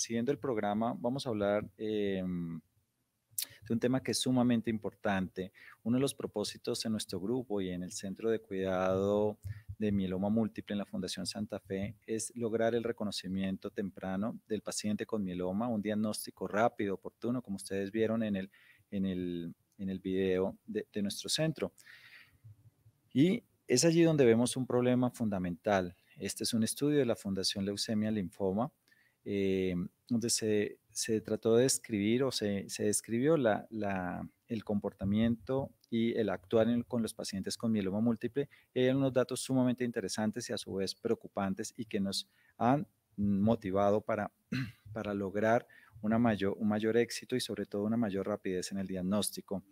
siguiendo el programa, vamos a hablar em, de un tema que es sumamente importante. Uno de los propósitos en nuestro grupo y en el Centro de Cuidado de Mieloma Múltiple en la Fundación Santa Fe es lograr el reconocimiento temprano del paciente con mieloma, un diagnóstico rápido, oportuno, como ustedes vieron en el, en el, en video de, de nuestro centro. Y es allí donde vemos un problema fundamental. Este es un estudio de la Fundación Leucemia Linfoma eh, donde se, se, trató de describir o se, se describió la, la, el comportamiento y el actuar con los pacientes con mieloma múltiple. eran unos datos sumamente interesantes y a su vez preocupantes y que nos han motivado para, para lograr una mayor, un mayor éxito y sobre todo una mayor rapidez en el diagnóstico.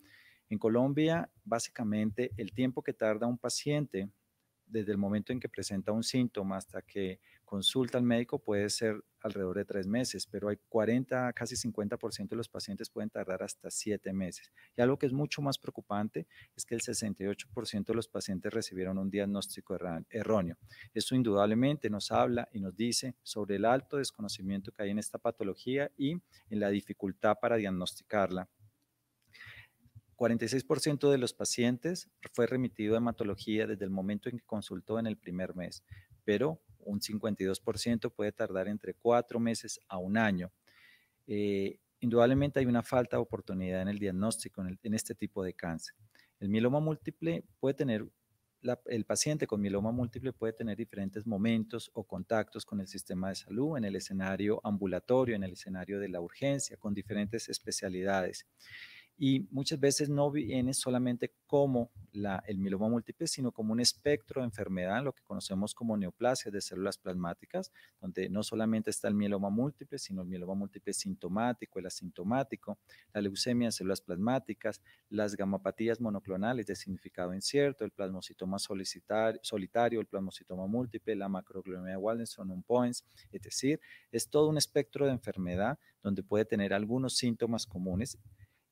En Colombia, básicamente, el tiempo que tarda un paciente desde el momento en que presenta un síntoma hasta que consulta al médico puede ser alrededor de tres meses, pero hay 40, casi 50% de los pacientes pueden tardar hasta siete meses. Y algo que es mucho más preocupante es que el 68% de los pacientes recibieron un diagnóstico erróneo. Esto indudablemente nos habla y nos dice sobre el alto desconocimiento que hay en esta patología y en la dificultad para diagnosticarla. 46% de los pacientes fue remitido a hematología desde el momento en que consultó en el primer mes, pero un 52%, puede tardar entre cuatro meses a un año. Eh, indudablemente hay una falta de oportunidad en el diagnóstico en, este tipo de cáncer. El mieloma múltiple puede tener, el paciente con mieloma múltiple puede tener diferentes momentos o contactos con el sistema de salud en el escenario ambulatorio, en el escenario de la urgencia, con diferentes especialidades y muchas veces no viene solamente como el mieloma múltiple, sino como un espectro de enfermedad, lo que conocemos como neoplasia de células plasmáticas, donde no solamente está el mieloma múltiple, sino el mieloma múltiple sintomático, el asintomático, la leucemia de células plasmáticas, las gamapatías monoclonales de significado incierto, el plasmocitoma solitario, el plasmocitoma múltiple, la macroglomería de un points, es decir, es todo un espectro de enfermedad donde puede tener algunos síntomas comunes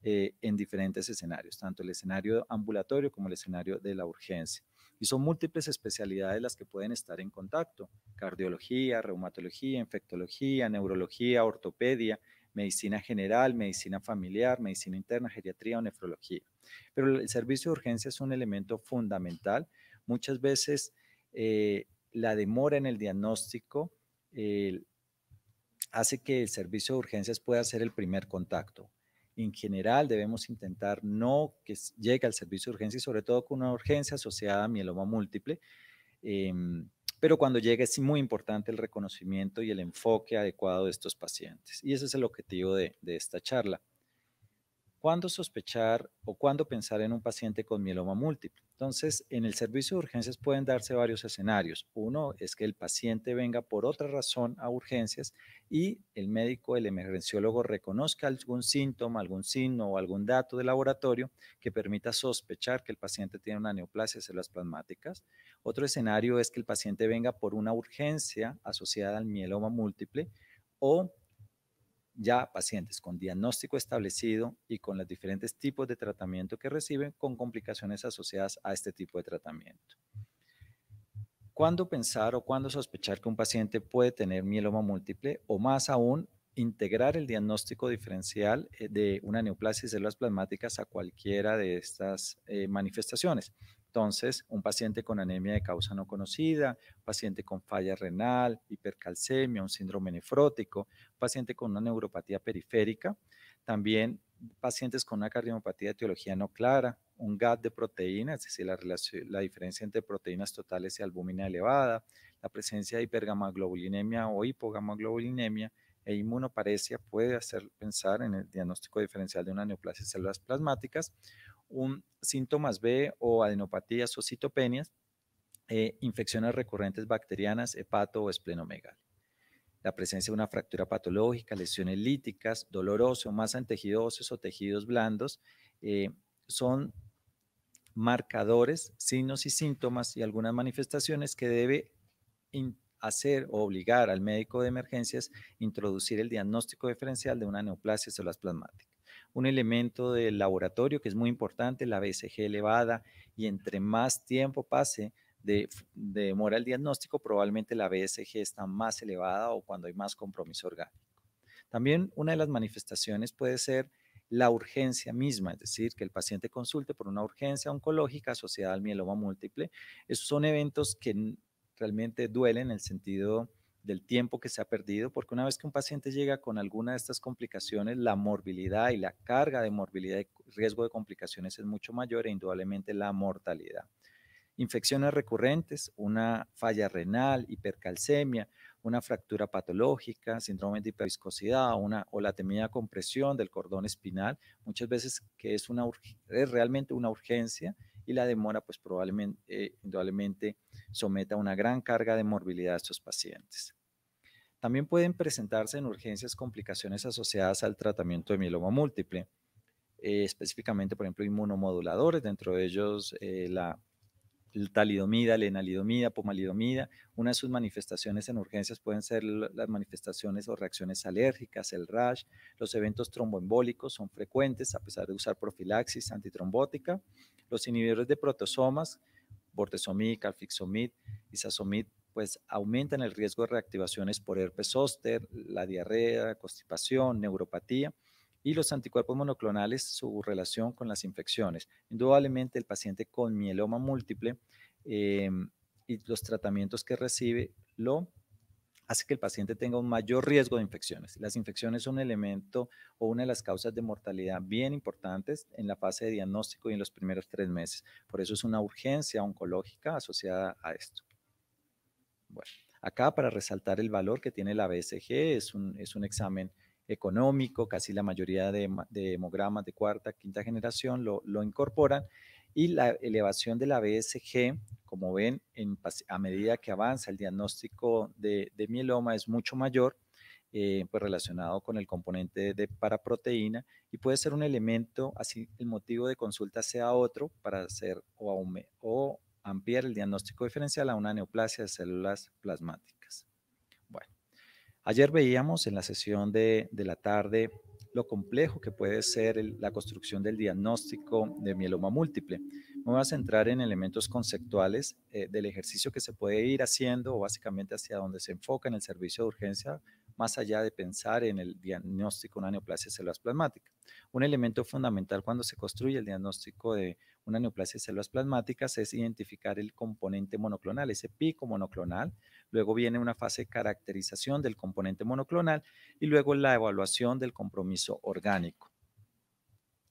eh, en diferentes escenarios, tanto el escenario ambulatorio como el escenario de la urgencia. Y son múltiples especialidades las que pueden estar en contacto, cardiología, reumatología, infectología, neurología, ortopedia, medicina general, medicina familiar, medicina interna, geriatría o nefrología. Pero el servicio de urgencia es un elemento fundamental. Muchas veces eh, la demora en el diagnóstico hace que el servicio de urgencias pueda ser el primer contacto en general debemos intentar no que llegue al servicio de urgencia y sobre todo con una urgencia asociada a mieloma múltiple. Em, pero cuando llegue es muy importante el reconocimiento y el enfoque adecuado de estos pacientes. Y ese es el objetivo de, de esta charla. ¿Cuándo sospechar o cuándo pensar en un paciente con mieloma múltiple? Entonces, en el servicio de urgencias pueden darse varios escenarios. Uno es que el paciente venga por otra razón a urgencias y el médico, el emergenciólogo reconozca algún síntoma, algún signo o algún dato de laboratorio que permita sospechar que el paciente tiene una neoplasia de células plasmáticas. Otro escenario es que el paciente venga por una urgencia asociada al mieloma múltiple o ya pacientes con diagnóstico establecido y con los diferentes tipos de tratamiento que reciben con complicaciones asociadas a este tipo de tratamiento. ¿Cuándo pensar o cuándo sospechar que un paciente puede tener mieloma múltiple o más aún integrar el diagnóstico diferencial eh, de una neoplasia de células plasmáticas a cualquiera de estas eh, manifestaciones? Entonces, un paciente con anemia de causa no conocida, paciente con falla renal, hipercalcemia, un síndrome nefrótico, paciente con una neuropatía periférica, también pacientes con una cardiopatía de etiología no clara, un GAT de proteínas, es decir, la, la diferencia entre proteínas totales y albúmina elevada, la presencia de hipergamaglobulinemia o hipogamaglobulinemia e inmunoparesia puede hacer pensar en el diagnóstico diferencial de una neoplasia de células plasmáticas, un síntomas B o adenopatías o citopenias, eh, infecciones recurrentes bacterianas, hepato o esplenomegal. La presencia de una fractura patológica, lesiones líticas, doloroso, masa en tejidos óseos o tejidos blandos, eh, son marcadores, signos y síntomas y algunas manifestaciones que debe hacer o obligar al médico de emergencias introducir el diagnóstico diferencial de una neoplasia células plasmática un elemento del laboratorio que es muy importante, la BSG elevada, y entre más tiempo pase de, de demora el diagnóstico, probablemente la BSG está más elevada o cuando hay más compromiso orgánico. También una de las manifestaciones puede ser la urgencia misma, es decir, que el paciente consulte por una urgencia oncológica asociada al mieloma múltiple. Esos son eventos que realmente duelen en el sentido del tiempo que se ha perdido, porque una vez que un paciente llega con alguna de estas complicaciones, la morbilidad y la carga de morbilidad y riesgo de complicaciones es mucho mayor e indudablemente la mortalidad. Infecciones recurrentes, una falla renal, hipercalcemia, una fractura patológica, síndrome de hiperviscosidad una, o la temida compresión del cordón espinal, muchas veces que es, realmente una urgencia y la demora pues probablemente, eh, indudablemente someta a una gran carga de morbilidad a estos pacientes. También pueden presentarse en urgencias complicaciones asociadas al tratamiento de mieloma múltiple, eh, específicamente, por ejemplo, inmunomoduladores, dentro de ellos eh, la talidomida, lenalidomida, pomalidomida. Una de sus manifestaciones en urgencias pueden ser las manifestaciones o reacciones alérgicas, el rash. Los eventos tromboembólicos son frecuentes a pesar de usar profilaxis antitrombótica. Los inhibidores de protosomas, bortezomib, calfixomib, isasomib, pues aumentan el riesgo de reactivaciones por herpes zóster, la diarrea, constipación, neuropatía y los anticuerpos monoclonales, su relación con las infecciones. Indudablemente el paciente con mieloma múltiple em, y los tratamientos que recibe lo hace que el paciente tenga un mayor riesgo de infecciones. Las infecciones son un elemento o una de las causas de mortalidad bien importantes en la fase de diagnóstico y en los primeros tres meses. Por eso es una urgencia oncológica asociada a esto. Bueno, acá para resaltar el valor que tiene la BSG, es un, es un examen económico, casi la mayoría de, de hemogramas de cuarta, quinta generación lo, incorporan y la elevación de la BSG, como ven, a medida que avanza el diagnóstico de, mieloma es mucho mayor, eh, pues relacionado con el componente de paraproteína y puede ser un elemento, así el motivo de consulta sea otro para hacer o, o ampliar el diagnóstico diferencial a una neoplasia de células plasmáticas. Bueno, ayer veíamos en la sesión de, la tarde lo complejo que puede ser la construcción del diagnóstico de mieloma múltiple. Me voy a centrar en elementos conceptuales eh, del ejercicio que se puede ir haciendo o básicamente hacia donde se enfoca en el servicio de urgencia, más allá de pensar en el diagnóstico de una neoplasia de células plasmáticas. Un elemento fundamental cuando se construye el diagnóstico de una neoplasia de células plasmáticas es identificar el componente monoclonal, ese pico monoclonal. Luego viene una fase de caracterización del componente monoclonal y luego la evaluación del compromiso orgánico,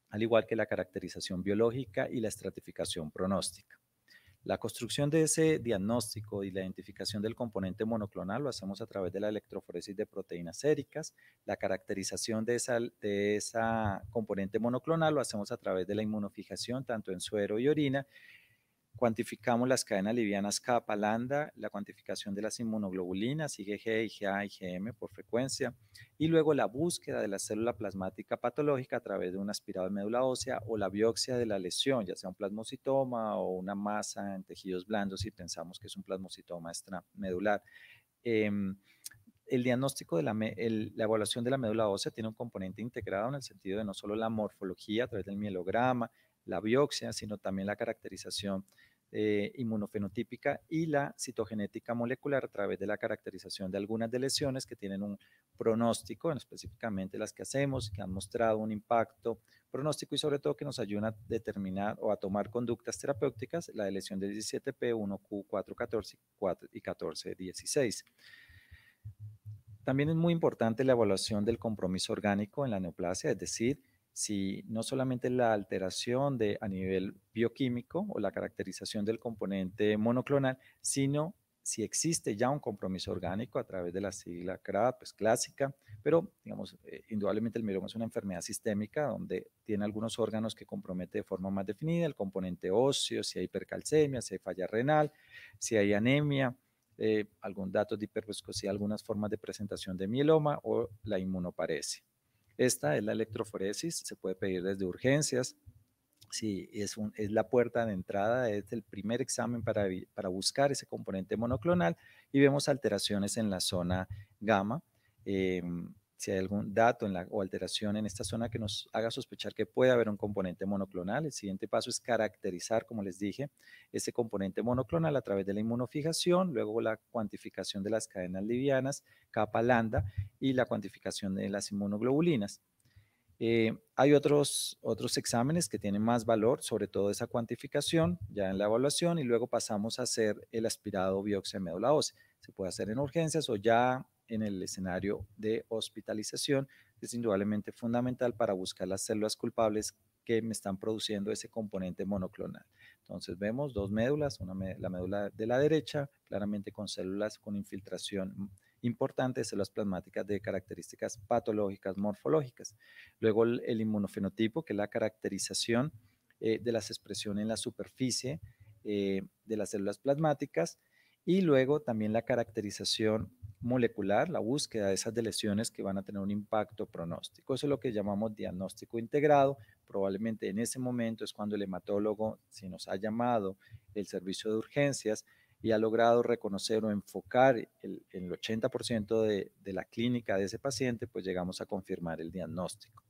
al igual que la caracterización biológica y la estratificación pronóstica. La construcción de ese diagnóstico y la identificación del componente monoclonal lo hacemos a través de la electroforesis de proteínas séricas. La caracterización de esa, componente monoclonal lo hacemos a través de la inmunofijación tanto en suero y orina Cuantificamos las cadenas livianas kappa, palanda, la cuantificación de las inmunoglobulinas, IgG, IgA, IgM por frecuencia, y luego la búsqueda de la célula plasmática patológica a través de un aspirado de médula ósea o la biopsia de la lesión, ya sea un plasmocitoma o una masa en tejidos blandos si pensamos que es un plasmocitoma extramedular. Eh, el diagnóstico de la, la, evaluación de la médula ósea tiene un componente integrado en el sentido de no solo la morfología a través del mielograma, la biopsia, sino también la caracterización eh, inmunofenotípica y la citogenética molecular a través de la caracterización de algunas de lesiones que tienen un pronóstico, específicamente las que hacemos, que han mostrado un impacto pronóstico y sobre todo que nos ayuda a determinar o a tomar conductas terapéuticas, la de lesión de 17P, 1Q414 y 1416. También es muy importante la evaluación del compromiso orgánico en la neoplasia, es decir, si no solamente la alteración de, a nivel bioquímico o la caracterización del componente monoclonal, sino si existe ya un compromiso orgánico a través de la sigla CRAD, pues clásica, pero digamos, eh, indudablemente el mieloma es una enfermedad sistémica donde tiene algunos órganos que compromete de forma más definida el componente óseo, si hay hipercalcemia, si hay falla renal, si hay anemia, eh, algún dato de hiperviscosidad, algunas formas de presentación de mieloma o la inmunoparesia. Esta es la electroforesis, se puede pedir desde urgencias. Sí, es, un, es la puerta de entrada, es el primer examen para, para buscar ese componente monoclonal y vemos alteraciones en la zona gamma. Em, si hay algún dato en la, o alteración en esta zona que nos haga sospechar que puede haber un componente monoclonal. El siguiente paso es caracterizar, como les dije, ese componente monoclonal a través de la inmunofijación, luego la cuantificación de las cadenas livianas, capa lambda y la cuantificación de las inmunoglobulinas. Eh, hay otros, otros exámenes que tienen más valor, sobre todo esa cuantificación ya en la evaluación y luego pasamos a hacer el aspirado biopsia médula ósea. Se puede hacer en urgencias o ya en el escenario de hospitalización es indudablemente fundamental para buscar las células culpables que me están produciendo ese componente monoclonal. Entonces vemos dos médulas, una la médula de la derecha, claramente con células con infiltración importante de células plasmáticas de características patológicas, morfológicas. Luego el, inmunofenotipo, que es la caracterización eh, de las expresiones en la superficie eh, de las células plasmáticas. Y luego también la caracterización molecular, la búsqueda de esas lesiones que van a tener un impacto pronóstico. Eso es lo que llamamos diagnóstico integrado. Probablemente en ese momento es cuando el hematólogo, si nos ha llamado el servicio de urgencias y ha logrado reconocer o enfocar el, 80% de la clínica de ese paciente, pues llegamos a confirmar el diagnóstico.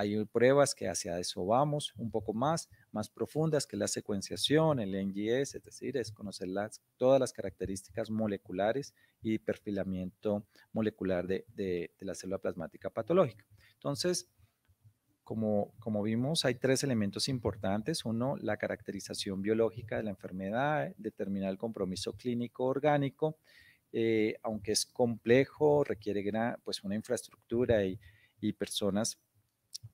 Hay pruebas que hacia eso vamos un poco más, más profundas que la secuenciación, el NGS, es decir, es conocer todas las características moleculares y perfilamiento molecular de, la célula plasmática patológica. Entonces, como, como, vimos, hay tres elementos importantes. Uno, la caracterización biológica de la enfermedad, determinar el compromiso clínico orgánico, eh, aunque es complejo, requiere pues una infraestructura y, y personas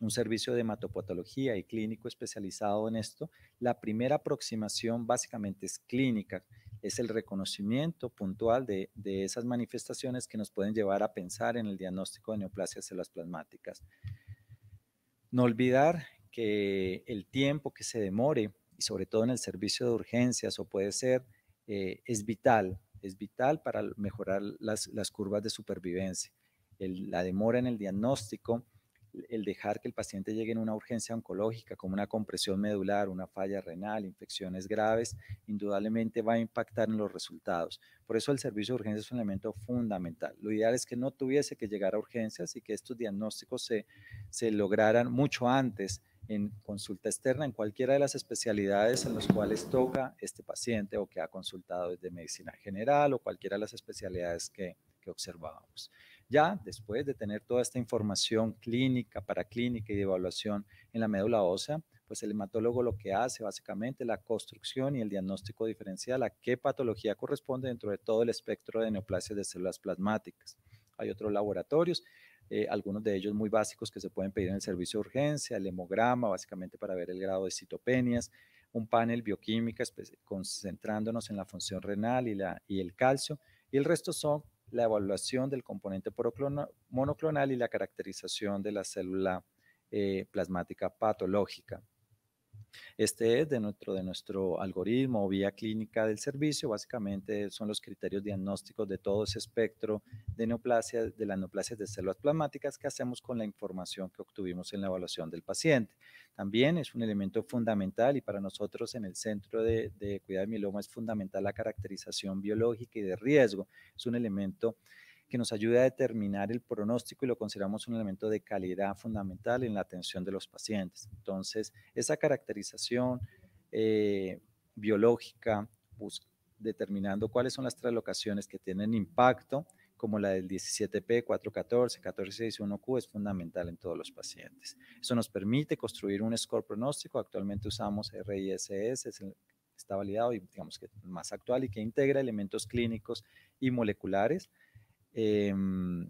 un servicio de hematopatología y clínico especializado en esto, la primera aproximación básicamente es clínica, es el reconocimiento puntual de, esas manifestaciones que nos pueden llevar a pensar en el diagnóstico de neoplasias plasmáticas. No olvidar que el tiempo que se demore, y sobre todo en el servicio de urgencias, o puede ser, eh, es vital, es vital para mejorar las, curvas de supervivencia. la demora en el diagnóstico el dejar que el paciente llegue en una urgencia oncológica, como una compresión medular, una falla renal, infecciones graves, indudablemente va a impactar en los resultados. Por eso el servicio de urgencias es un elemento fundamental. Lo ideal es que no tuviese que llegar a urgencias y que estos diagnósticos se, lograran mucho antes en consulta externa, en cualquiera de las especialidades en las cuales toca este paciente o que ha consultado desde medicina general o cualquiera de las especialidades que, que observábamos ya después de tener toda esta información clínica, paraclínica y de evaluación en la médula ósea, pues el hematólogo lo que hace básicamente la construcción y el diagnóstico diferencial a qué patología corresponde dentro de todo el espectro de neoplasias de células plasmáticas. Hay otros laboratorios, eh, algunos de ellos muy básicos que se pueden pedir en el servicio de urgencia, el hemograma, básicamente para ver el grado de citopenias, un panel bioquímica concentrándonos en la función renal y, la, y el calcio, y el resto son la evaluación del componente monoclonal y la caracterización de la célula eh, plasmática patológica. Este es de nuestro algoritmo o vía clínica del servicio, básicamente son los criterios diagnósticos de todo ese espectro de neoplasias, de las neoplasias de células plasmáticas que hacemos con la información que obtuvimos en la evaluación del paciente. También es un elemento fundamental y para nosotros en el Centro de, de Cuidado de Mieloma es fundamental la caracterización biológica y de riesgo. Es un elemento que nos ayude a determinar el pronóstico y lo consideramos un elemento de calidad fundamental en la atención de los pacientes. Entonces, esa caracterización eh, biológica, determinando cuáles son las traslocaciones que tienen impacto, como la del 17P, 414, 1461Q, es fundamental en todos los pacientes. Eso nos permite construir un score pronóstico. Actualmente usamos RISS, está validado y digamos que más actual y que integra elementos clínicos y moleculares Em,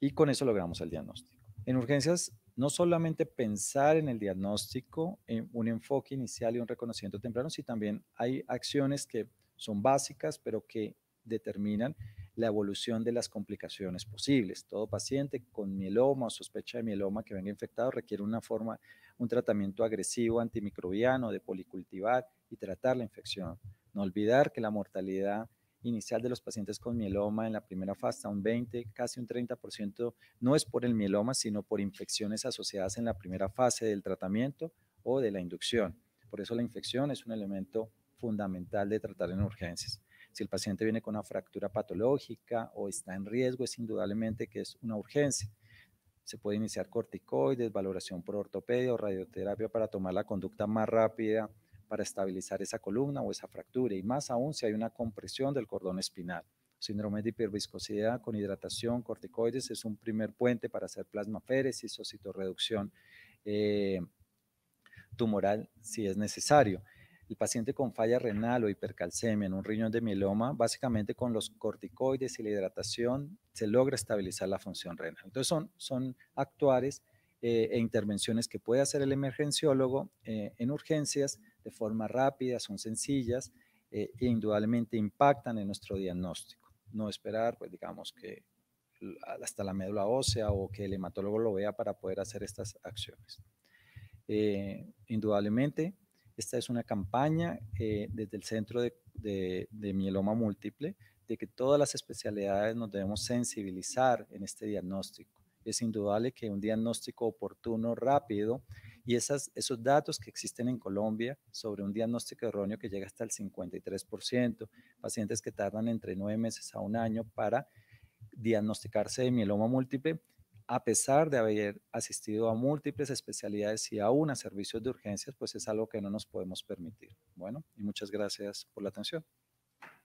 y con eso logramos el diagnóstico. En urgencias, no solamente pensar en el diagnóstico, en un enfoque inicial y un reconocimiento temprano, sino también hay acciones que son básicas, pero que determinan la evolución de las complicaciones posibles. Todo paciente con mieloma o sospecha de mieloma que venga infectado requiere una forma, un tratamiento agresivo antimicrobiano de policultivar y tratar la infección. No olvidar que la mortalidad inicial de los pacientes con mieloma en la primera fase, un 20, casi un 30%, no es por el mieloma, sino por infecciones asociadas en la primera fase del tratamiento o de la inducción. Por eso la infección es un elemento fundamental de tratar en urgencias. Si el paciente viene con una fractura patológica o está en riesgo, es indudablemente que es una urgencia. Se puede iniciar corticoides, valoración por ortopedia o radioterapia para tomar la conducta más rápida para estabilizar esa columna o esa fractura y más aún si hay una compresión del cordón espinal. Síndrome de hiperviscosidad con hidratación, corticoides es un primer puente para hacer plasmaféresis o citorreducción eh, tumoral si es necesario. El paciente con falla renal o hipercalcemia en un riñón de mieloma, básicamente con los corticoides y la hidratación se logra estabilizar la función renal. Entonces son, son actuares eh, e intervenciones que puede hacer el emergenciólogo eh, en urgencias de forma rápida, son sencillas e indudablemente impactan en nuestro diagnóstico. No esperar, pues digamos que hasta la médula ósea o que el hematólogo lo vea para poder hacer estas acciones. Eh, indudablemente, esta es una campaña eh, desde el Centro de, de, de Mieloma Múltiple de que todas las especialidades nos debemos sensibilizar en este diagnóstico. Es indudable que un diagnóstico oportuno, rápido, y esas, esos datos que existen en Colombia sobre un diagnóstico erróneo que llega hasta el 53%, pacientes que tardan entre nueve meses a un año para diagnosticarse de mieloma múltiple, a pesar de haber asistido a múltiples especialidades y aún a servicios de urgencias, pues es algo que no nos podemos permitir. Bueno, y muchas gracias por la atención.